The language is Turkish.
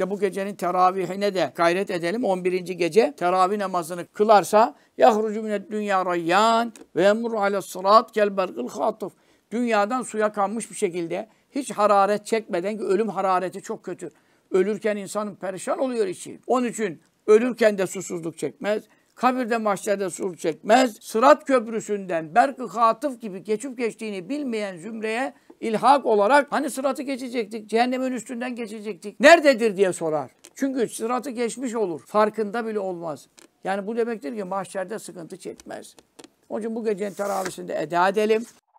İşte bu gecenin teravihine de gayret edelim. 11. gece teravih namazını kılarsa yahrucu mined dünya rayyan ve emru ala sırat kel bergil hatif. Dünyadan suya kanmış bir şekilde hiç hararet çekmeden ki ölüm harareti çok kötü. Ölürken insanın perişan oluyor içi. Onun için ölürken de susuzluk çekmez kabirde mahşerde sur çekmez. Sırat köprüsünden berk-ı hatıf gibi geçip geçtiğini bilmeyen zümreye ilhak olarak hani sıratı geçecektik, cehennemin üstünden geçecektik. Nerededir diye sorar. Çünkü sıratı geçmiş olur. Farkında bile olmaz. Yani bu demektir ki mahşerde sıkıntı çekmez. Onun için bu gecenin teravisinde eda edelim.